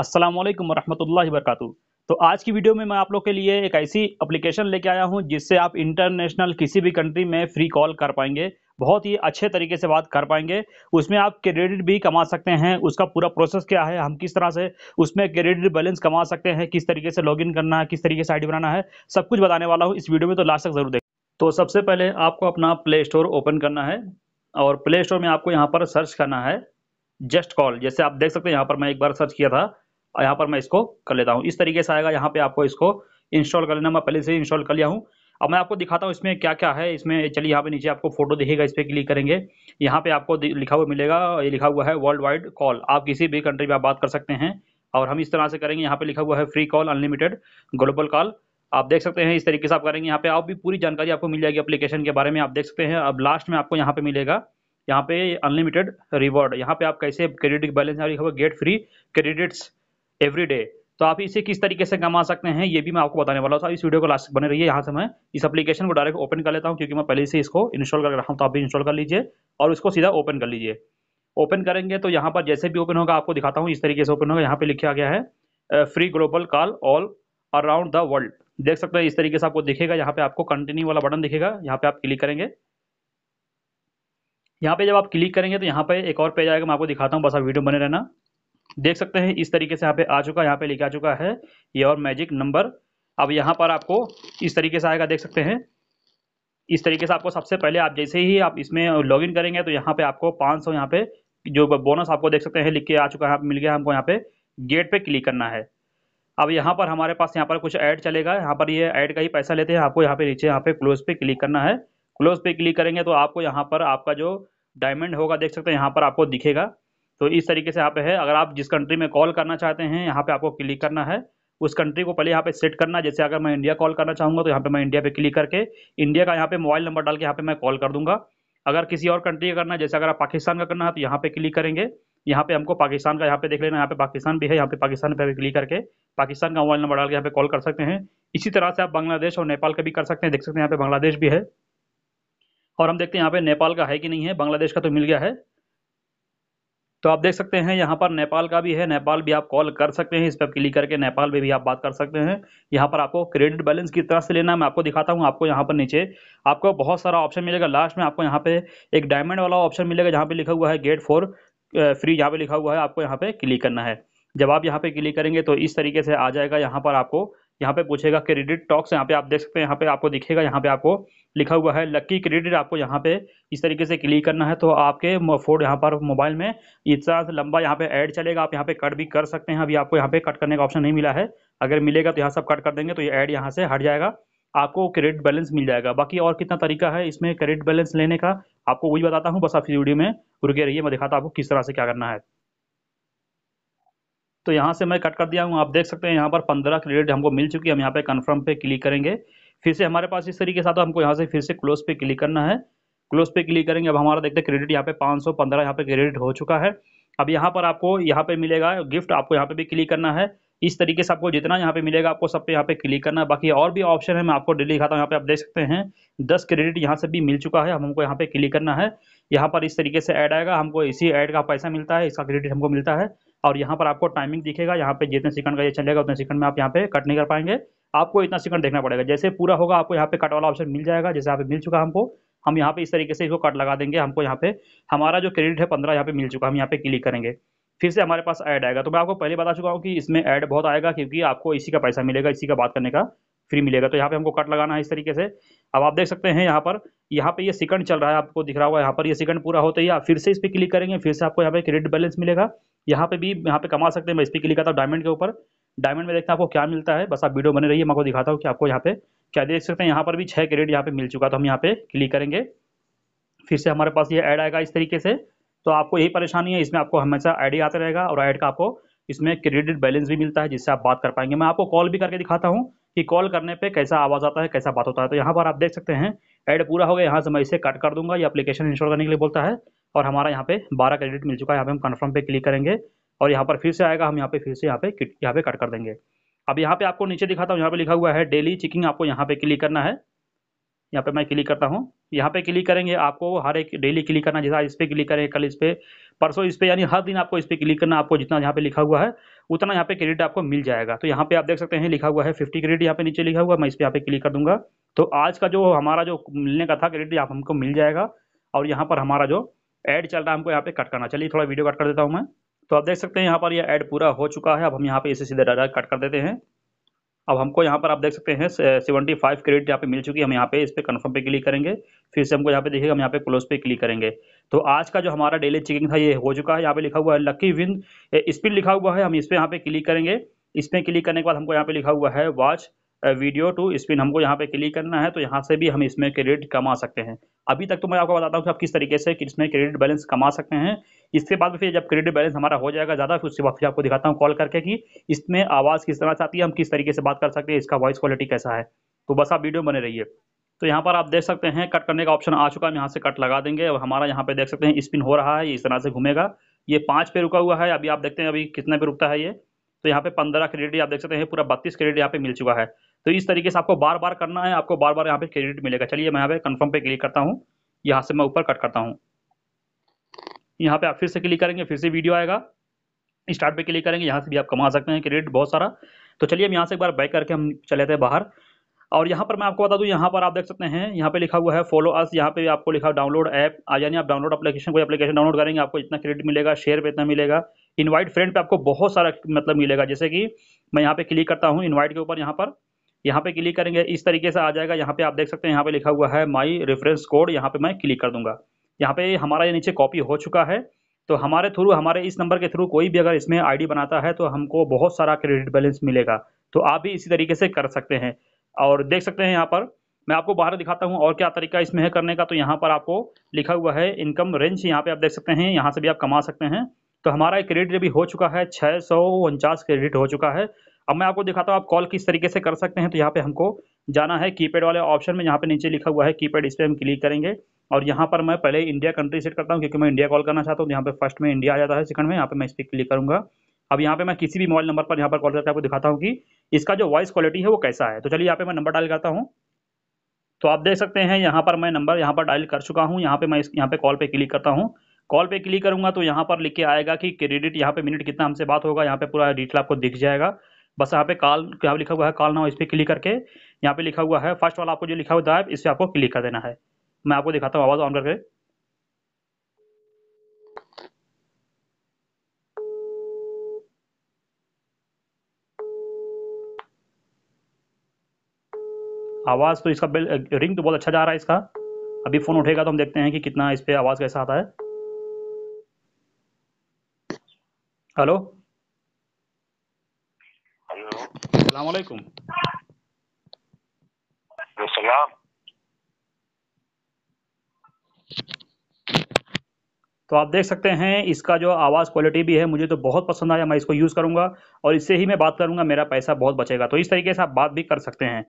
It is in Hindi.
अस्सलाम वालेकुम वरहमतुल्लाहि वरकू तो आज की वीडियो में मैं आप लोग के लिए एक ऐसी एप्लीकेशन लेके आया हूं जिससे आप इंटरनेशनल किसी भी कंट्री में फ्री कॉल कर पाएंगे बहुत ही अच्छे तरीके से बात कर पाएंगे उसमें आप क्रेडिट भी कमा सकते हैं उसका पूरा प्रोसेस क्या है हम किस तरह से उसमें क्रेडिट बैलेंस कमा सकते हैं किस तरीके से इन करना है किस तरीके से आईडी बनाना है सब कुछ बताने वाला हूँ इस वीडियो में तो लास्ट तक जरूर देखें तो सबसे पहले आपको अपना प्ले स्टोर ओपन करना है और प्ले स्टोर में आपको यहाँ पर सर्च करना है जस्ट कॉल जैसे आप देख सकते हैं यहाँ पर मैं एक बार सर्च किया था यहाँ पर मैं इसको कर लेता हूँ इस तरीके से आएगा यहाँ पे आपको इसको इंस्टॉल कर लेना मैं पहले से इंस्टॉल कर लिया हूँ अब मैं आपको दिखाता हूँ इसमें क्या क्या है इसमें चलिए यहाँ पे नीचे आपको फोटो दिखेगा इस पर क्लिक करेंगे यहाँ पे आपको लिखा हुआ मिलेगा ये लिखा हुआ है वर्ल्ड वाइड कॉल आप किसी भी कंट्री में आप बात कर सकते हैं और हम इस तरह से करेंगे यहाँ पे लिखा हुआ है free call unlimited global call आप देख सकते हैं इस तरीके से आप करेंगे यहाँ पे आप भी पूरी जानकारी आपको मिल जाएगी अपलीकेशन के बारे में आप देख सकते हैं अब लास्ट में आपको यहाँ पे मिलेगा यहाँ पे अनलिमिटेड रिवॉर्ड यहाँ पे आप कैसे क्रेडिट बैलेंस लिखा हुआ get free credits every day तो आप इसे किस तरीके से कमा सकते हैं ये भी मैं आपको बताने वाला हूँ तो इस वीडियो को लास्ट बने रहिए यहाँ से मैं इस एप्लीकेशन को डायरेक्ट ओपन कर लेता हूँ क्योंकि मैं पहले से इसको इंस्टॉल कर रहा हूँ तो आप भी इंस्टॉल कर लीजिए और इसको सीधा ओपन कर लीजिए ओपन करेंगे तो यहाँ पर जैसे भी ओपन होगा आपको दिखाता हूँ इस तरीके से ओपन होगा यहाँ पर लिखा गया है free global call all around the world देख सकते हैं इस तरीके से आपको दिखेगा यहाँ पे आपको कंटिन्यू वाला बटन दिखेगा यहाँ पे आप क्लिक करेंगे यहाँ पे जब आप क्लिक करेंगे तो यहाँ पे एक और पेज आएगा मैं आपको दिखाता हूँ बस आप वीडियो बने रहना देख सकते हैं इस तरीके से यहाँ पे आ चुका यहाँ पे लिखा चुका है ये और मैजिक नंबर अब यहाँ पर आपको इस तरीके से आएगा देख सकते हैं इस तरीके से आपको सबसे पहले आप जैसे ही आप इसमें लॉगिन करेंगे तो यहाँ पे आपको 500 सौ यहाँ पे जो बोनस आपको देख सकते हैं लिख के आ चुका है मिल गया हमको यहाँ पे गेट पे क्लिक करना है अब यहाँ पर हमारे पास यहाँ पर कुछ ऐड चलेगा यहाँ पर ये ऐड का ही पैसा लेते हैं आपको यहाँ पे नीचे यहाँ पे क्लोज पे क्लिक करना है क्लोज पे क्लिक करेंगे तो आपको यहाँ पर आपका जो डायमंड होगा देख सकते हैं यहाँ पर आपको दिखेगा तो इस तरीके से यहाँ पे है अगर आप जिस कंट्री में कॉल करना चाहते हैं यहाँ पे आपको क्लिक करना है उस कंट्री को पहले यहाँ पे सेट करना जैसे अगर मैं इंडिया कॉल करना चाहूँगा तो यहाँ पे मैं इंडिया पे क्लिक करके इंडिया का यहाँ पे मोबाइल नंबर डाल के यहाँ पे मैं कॉल कर दूंगा अगर किसी और कंट्री का करना है जैसे अगर आप पाकिस्तान का करना है तो यहाँ पे क्लिक करेंगे यहाँ पे हमको पाकिस्तान का यहाँ पे देख लेना यहाँ पे पाकिस्तान भी है यहाँ पे पाकिस्तान पर क्लिक करके पाकिस्तान का मोबाइल नंबर डाल के यहाँ पे कॉल कर सकते हैं इसी तरह से आप बांग्लादेश और नेपाल का भी कर सकते हैं देख सकते हैं यहाँ पे बांग्लादेश भी है और हम देखते हैं यहाँ पे नेपाल का है कि नहीं है बांग्लादेश का तो मिल गया है तो आप देख सकते हैं यहाँ पर नेपाल का भी है नेपाल भी आप कॉल कर सकते हैं इस पर क्लिक करके नेपाल में भी आप बात कर सकते हैं यहाँ पर आपको क्रेडिट बैलेंस किस तरह से लेना है मैं आपको दिखाता हूँ आपको यहाँ पर नीचे आपको बहुत सारा ऑप्शन मिलेगा लास्ट में आपको यहाँ पे एक डायमंड वाला ऑप्शन मिलेगा जहाँ पर लिखा हुआ है गेट फोर फ्री जहाँ पर लिखा हुआ है आपको यहाँ पर क्लिक करना है जब आप यहाँ पर क्लिक करेंगे तो इस तरीके से आ जाएगा यहाँ पर आपको यहाँ पे पूछेगा क्रेडिट टॉक्स यहाँ पे आप देख सकते हैं यहाँ पे आपको दिखेगा यहाँ पे आपको लिखा हुआ है लकी क्रेडिट आपको यहाँ पे इस तरीके से क्लिक करना है तो आपके फोन यहाँ पर मोबाइल में इतना लंबा यहाँ पे ऐड चलेगा आप यहाँ पे कट भी कर सकते हैं अभी आपको यहाँ पे कट करने का ऑप्शन नहीं मिला है अगर मिलेगा तो यहाँ सब कट कर देंगे तो ये ऐड यहाँ से हट जाएगा आपको क्रेडिट बैलेंस मिल जाएगा बाकी और कितना तरीका है इसमें क्रेडिट बैलेंस लेने का आपको वही बताता हूँ बस आप इस वीडियो में रुके रहिए मैं दिखाता आपको किस तरह से क्या करना है तो यहाँ से मैं कट कर दिया हूँ आप देख सकते हैं यहाँ पर पंद्रह क्रेडिट हमको मिल चुकी है हम यहाँ पे कन्फर्म पे क्लिक करेंगे फिर से हमारे पास इस तरीके से आता है हमको यहाँ से फिर से क्लोज पे क्लिक करना है क्लोज पे क्लिक करेंगे अब हमारा देखते हैं क्रेडिट यहाँ पे 515 यहाँ पे क्रेडिट हो चुका है अब यहाँ पर आपको यहाँ पे मिलेगा गिफ्ट आपको यहाँ पे भी क्लिक करना है इस तरीके से आपको जितना यहाँ पे मिलेगा आपको सब पे यहाँ पे क्लिक करना है बाकी और भी ऑप्शन है मैं आपको डेली खाता हूँ यहाँ पे आप देख सकते हैं दस क्रेडिट यहाँ से भी मिल चुका है हमको यहाँ पे क्लिक करना है यहाँ पर इस तरीके से ऐड आएगा हमको इसी ऐड का पैसा मिलता है इसका क्रेडिट हमको मिलता है और यहाँ पर आपको टाइमिंग दिखेगा यहाँ पे जितने सेकंड का ये चलेगा उतने सेकंड में आप यहाँ पे कट नहीं कर पाएंगे आपको इतना सेकंड देखना पड़ेगा जैसे पूरा होगा आपको यहाँ पे कट वाला ऑप्शन मिल जाएगा जैसे यहाँ पे मिल चुका हमको हम यहाँ पे इस तरीके से इसको कट लगा देंगे हमको यहाँ पे हमारा जो क्रेडिट है पंद्रह यहाँ पे मिल चुका हम यहाँ पे क्लिक करेंगे फिर से हमारे पास ऐड आएगा तो मैं आपको पहले बता चुका हूँ कि इसमें ऐड बहुत आएगा क्योंकि आपको इसी का पैसा मिलेगा इसी का बात करने का फ्री मिलेगा तो यहाँ पे हमको कट लगाना है इस तरीके से अब आप देख सकते हैं यहाँ पर यहाँ पे ये यह सेकंड चल रहा है आपको दिख रहा होगा यहाँ पर ये यह सेकंड पूरा होते ही आप फिर से इस पर क्लिक करेंगे फिर से आपको यहाँ पे क्रेडिट बैलेंस मिलेगा यहाँ पे भी यहाँ पे कमा सकते हैं मैं इस पर क्लिक करता हूँ डायमंड के ऊपर डायमंड में देखते हैं आपको क्या मिलता है बस आप वीडियो बने रहिए मैं आपको दिखाता हूँ कि आपको यहाँ पे क्या देख सकते हैं यहाँ पर भी छः क्रेडिट यहाँ पे मिल चुका तो हम यहाँ पे क्लिक करेंगे फिर से हमारे पास ये ऐड आएगा इस तरीके से तो आपको यही परेशानी है इसमें आपको हमेशा ऐड ही आता रहेगा और ऐड का आपको इसमें क्रेडिट बैलेंस भी मिलता है जिससे आप बात कर पाएंगे मैं आपको कॉल भी करके दिखाता हूँ कि कॉल करने पे कैसा आवाज़ आता है कैसा बात होता है तो यहाँ पर आप देख सकते हैं ऐड पूरा हो गया यहाँ से मैं इसे कट कर दूंगा ये अपलीकेशन इंस्टॉल करने के लिए बोलता है और हमारा यहाँ पे 12 क्रेडिट मिल चुका है यहाँ पे हम कन्फर्म पे क्लिक करेंगे और यहाँ पर फिर से आएगा हम यहाँ पे फिर से यहाँ पे यहाँ पे कट कर देंगे अब यहाँ पे आपको नीचे दिखाता हूँ यहाँ पे लिखा हुआ है डेली चिकिंग आपको यहाँ पे क्लिक करना है यहाँ पे मैं क्लिक करता हूँ यहाँ पे क्लिक करेंगे आपको हर एक डेली क्लिक करना जैसा इस पर क्लिक करें कल इस पर परसों इस पर यानी हर दिन आपको इस पर क्लिक करना आपको जितना यहाँ पे लिखा हुआ है उतना यहाँ पे क्रेडिट आपको मिल जाएगा तो यहाँ पे आप देख सकते हैं लिखा हुआ है फिफ्टी क्रेडिट यहाँ पे नीचे लिखा हुआ है मैं इस पर यहाँ पे क्लिक कर दूंगा तो आज का जो हमारा जो मिलने का था क्रेडिट आप हमको मिल जाएगा और यहाँ पर हमारा जो एड चल रहा है हमको यहाँ पे कट करना चलिए थोड़ा वीडियो कट कर देता हूँ मैं तो आप देख सकते हैं यहाँ पर यह ऐड पूरा हो चुका है अब हम यहाँ पे इसे सीधे डायरेक्ट कट कर देते हैं अब हमको यहाँ पर आप देख सकते हैं सेवेंटी फाइव क्रेडिट यहाँ पे मिल चुकी है हम यहाँ पे इस पर कन्फर्म पे क्लिक करेंगे फिर से हमको यहाँ पे देखिएगा हम यहाँ पे क्लोज पे क्लिक करेंगे तो आज का जो हमारा डेली चेकिंग था ये हो चुका है यहाँ पे लिखा हुआ है लकी विन स्पिन लिखा हुआ है हम इस पर यहाँ पे क्लिक करेंगे इस पर क्लिक करने के बाद हमको यहाँ पे लिखा हुआ है वॉच वीडियो टू स्पिन हमको यहाँ पे क्लिक करना है तो यहाँ से भी हम इसमें क्रेडिट कमा सकते हैं अभी तक तो मैं आपको बताता हूँ कि आप किस तरीके से इसमें क्रेडिट बैलेंस कमा सकते हैं इसके बाद फिर जब क्रेडिट बैलेंस हमारा हो जाएगा ज़्यादा फिर उसके बाद फिर आपको दिखाता हूँ कॉल करके कि इसमें आवाज़ किस तरह से आती है हम किस तरीके से बात कर सकते हैं इसका वॉइस क्वालिटी कैसा है तो बस आप वीडियो बने रहिए तो यहाँ पर आप देख सकते हैं कट करने का ऑप्शन आ चुका है हम यहाँ से कट लगा देंगे और हमारा यहाँ पे देख सकते हैं स्पिन हो रहा है इस तरह से घूमेगा ये पाँच पे रुका हुआ है अभी आप देखते हैं अभी कितने पे रुकता है ये तो यहाँ पे पंद्रह क्रेडिट आप देख सकते हैं पूरा बत्तीस क्रेडिट यहाँ पे मिल चुका है तो इस तरीके से आपको बार बार करना है आपको बार बार यहाँ पे क्रेडिट मिलेगा चलिए मैं यहाँ पे कन्फर्म पे क्लिक करता हूँ यहाँ से मैं ऊपर कट करता हूँ यहाँ पे आप फिर से क्लिक करेंगे फिर से वीडियो आएगा स्टार्ट पे क्लिक करेंगे यहाँ से भी आप कमा सकते हैं क्रेडिट बहुत सारा तो चलिए हम यहाँ से एक बार बैक करके हम चले थे बाहर और यहाँ पर मैं आपको बता दूँ यहाँ पर आप देख सकते हैं यहाँ पे लिखा हुआ है फॉलो अस यहाँ पे आपको लिखा डाउनलोड ऐप आ यानी आप डाउनलोड अपलीकेशन कोई अपलीकेशन डाउनलोड करेंगे आपको इतना क्रेडिट मिलेगा शेयर पर इतना मिलेगा इनवाइट फ्रेंड पर आपको बहुत सारा मतलब मिलेगा जैसे कि मैं यहाँ पे क्लिक करता हूँ इन्वाइट के ऊपर यहाँ पर यहाँ पे क्लिक करेंगे इस तरीके से आ जाएगा यहाँ पे आप देख सकते हैं यहाँ पे लिखा हुआ है माई रेफरेंस कोड यहाँ पे मैं क्लिक कर दूंगा यहाँ पे हमारा ये नीचे कॉपी हो चुका है तो हमारे थ्रू हमारे इस नंबर के थ्रू कोई भी अगर इसमें आईडी बनाता है तो हमको बहुत सारा क्रेडिट बैलेंस मिलेगा तो आप भी इसी तरीके से कर सकते हैं और देख सकते हैं यहाँ पर मैं आपको बाहर दिखाता हूँ और क्या तरीका इसमें है करने का तो यहाँ पर आपको लिखा हुआ है इनकम रेंज यहाँ पर आप देख सकते हैं यहाँ से भी आप कमा सकते हैं तो हमारा क्रेडिट भी हो चुका है छः सौ उनचास क्रेडिट हो चुका है अब मैं आपको दिखाता हूँ आप कॉल किस तरीके से कर सकते हैं तो यहाँ पे हमको जाना है कीपैड वाले ऑप्शन में यहाँ पे नीचे लिखा हुआ है कीपैड इस पर हम क्लिक करेंगे और यहाँ पर मैं पहले इंडिया कंट्री सेट करता हूँ क्योंकि मैं इंडिया कॉल करना चाहता हूँ यहाँ पे फर्स्ट में इंडिया आ जाता है सेकंड में यहाँ पे मैं इस पर क्लिक करूँगा अब यहाँ पे मैं किसी भी मोबाइल नंबर पर यहाँ पर कॉल करके आपको दिखाता हूँ कि इसका जो वॉइस क्वालिटी है वो कैसा है तो चलिए यहाँ पे मैं नंबर डायल करता हूँ तो आप देख सकते हैं यहाँ पर मैं नंबर यहाँ पर डायल कर चुका हूँ यहाँ पे मैं यहाँ पे कॉल पे क्लिक करता हूँ कॉल पे क्लिक करूँगा तो यहाँ पर लिख के आएगा कि क्रेडिट यहाँ पे मिनट कितना हमसे बात होगा यहाँ पे पूरा डिटेल आपको दिख जाएगा बस यहाँ पे कॉल यहाँ लिखा हुआ है कॉल नाउ इस पर क्लिक करके यहाँ पे लिखा हुआ है फर्स्ट वाला आपको जो लिखा हुआ है इस पर आपको क्लिक कर देना है मैं आपको दिखाता हूँ आवाज़ ऑन करके आवाज़ तो इसका बिल रिंग तो बहुत अच्छा जा रहा है इसका अभी फ़ोन उठेगा तो हम देखते हैं कि कितना इस पर आवाज़ कैसा आता है हेलो सलामकुम सलाम तो आप देख सकते हैं इसका जो आवाज़ क्वालिटी भी है मुझे तो बहुत पसंद आया मैं इसको यूज़ करूँगा और इससे ही मैं बात करूँगा मेरा पैसा बहुत बचेगा तो इस तरीके से आप बात भी कर सकते हैं